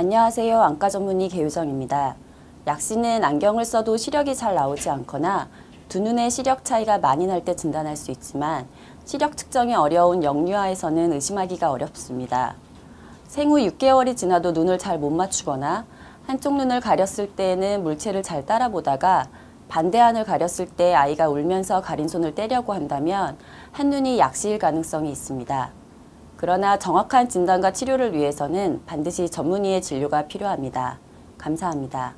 안녕하세요. 안과 전문의 개유정입니다. 약시는 안경을 써도 시력이 잘 나오지 않거나 두 눈의 시력 차이가 많이 날 때 진단할 수 있지만 시력 측정이 어려운 영유아에서는 의심하기가 어렵습니다. 생후 6개월이 지나도 눈을 잘 못 맞추거나 한쪽 눈을 가렸을 때에는 물체를 잘 따라보다가 반대안을 가렸을 때 아이가 울면서 가린 손을 떼려고 한다면 한눈이 약시일 가능성이 있습니다. 그러나 정확한 진단과 치료를 위해서는 반드시 전문의의 진료가 필요합니다. 감사합니다.